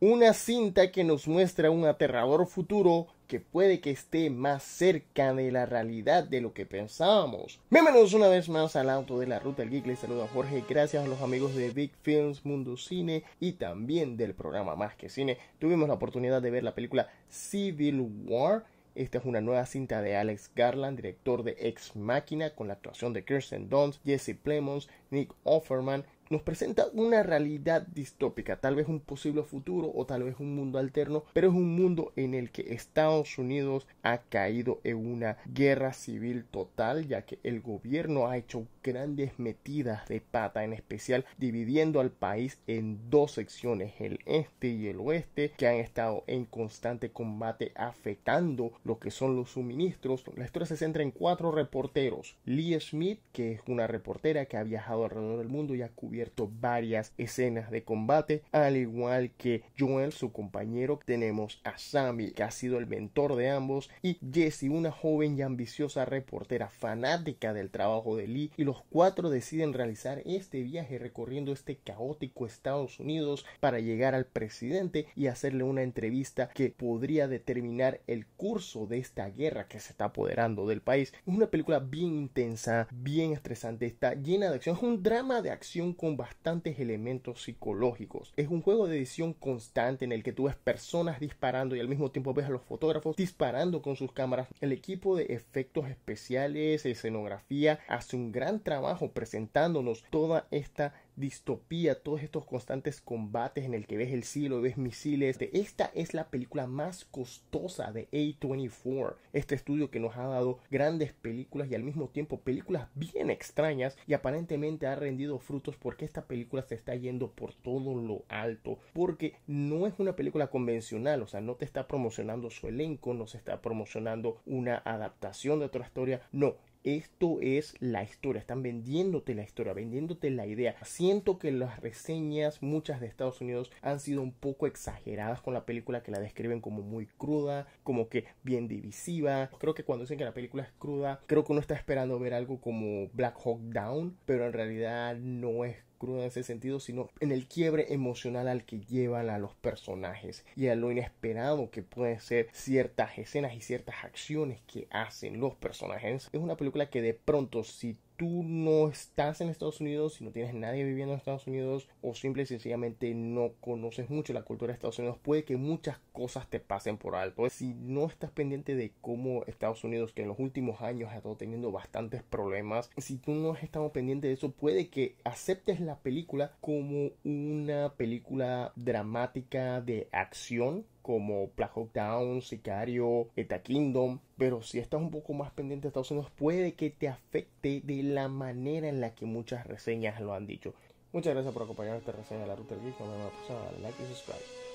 Una cinta que nos muestra un aterrador futuro que puede que esté más cerca de la realidad de lo que pensábamos. Bienvenidos una vez más al auto de la ruta del geek. Les saluda Jorge. Gracias a los amigos de Big Films, Mundo Cine y también del programa Más que Cine. Tuvimos la oportunidad de ver la película Civil War. Esta es una nueva cinta de Alex Garland, director de Ex Máquina, con la actuación de Kirsten Dunst, Jesse Plemons, Nick Offerman, nos presenta una realidad distópica, tal vez un posible futuro o tal vez un mundo alterno, pero es un mundo en el que Estados Unidos ha caído en una guerra civil total, ya que el gobierno ha hecho grandes metidas de pata, en especial dividiendo al país en dos secciones, el este y el oeste, que han estado en constante combate afectando lo que son los suministros. La historia se centra en cuatro reporteros, Lee Smith, que es una reportera que ha viajado alrededor del mundo y ha cubierto varias escenas de combate, al igual que Joel, su compañero. Tenemos a Sammy, que ha sido el mentor de ambos, y Jesse una joven y ambiciosa reportera fanática del trabajo de Lee, y los cuatro deciden realizar este viaje recorriendo este caótico Estados Unidos para llegar al presidente y hacerle una entrevista que podría determinar el curso de esta guerra que se está apoderando del país. Es una película bien intensa, bien estresante, está llena de acción, es un drama de acción con bastantes elementos psicológicos. Es un juego de edición constante en el que tú ves personas disparando y al mismo tiempo ves a los fotógrafos disparando con sus cámaras. El equipo de efectos especiales, escenografía, hace un gran trabajo presentándonos toda esta distopía, todos estos constantes combates en el que ves el cielo, ves misiles. Este, esta es la película más costosa de A24, este estudio que nos ha dado grandes películas y al mismo tiempo películas bien extrañas y aparentemente ha rendido frutos porque esta película se está yendo por todo lo alto, porque no es una película convencional, o sea, no te está promocionando su elenco, no se está promocionando una adaptación de otra historia, no, esto es la historia, están vendiéndote la historia, vendiéndote la idea. Siento que las reseñas, muchas de Estados Unidos, han sido un poco exageradas con la película, que la describen como muy cruda, como que bien divisiva. Creo que cuando dicen que la película es cruda, creo que uno está esperando ver algo como Black Hawk Down, pero en realidad no es cruda en ese sentido, sino en el quiebre emocional al que llevan a los personajes y a lo inesperado que pueden ser ciertas escenas y ciertas acciones que hacen los personajes. Es una película que de pronto si tú no estás en Estados Unidos, si no tienes nadie viviendo en Estados Unidos o simple y sencillamente no conoces mucho la cultura de Estados Unidos, puede que muchas cosas te pasen por alto. Si no estás pendiente de cómo Estados Unidos, que en los últimos años ha estado teniendo bastantes problemas, si tú no estás estado pendiente de eso, puede que aceptes la película como una película dramática de acción como Black Hawk Down, Sicario, Eta Kingdom. Pero si estás un poco más pendiente de Estados Unidos, puede que te afecte de la manera en la que muchas reseñas lo han dicho. Muchas gracias por acompañar esta reseña de la Router Geek. Nos vemos la próxima. Like y subscribe.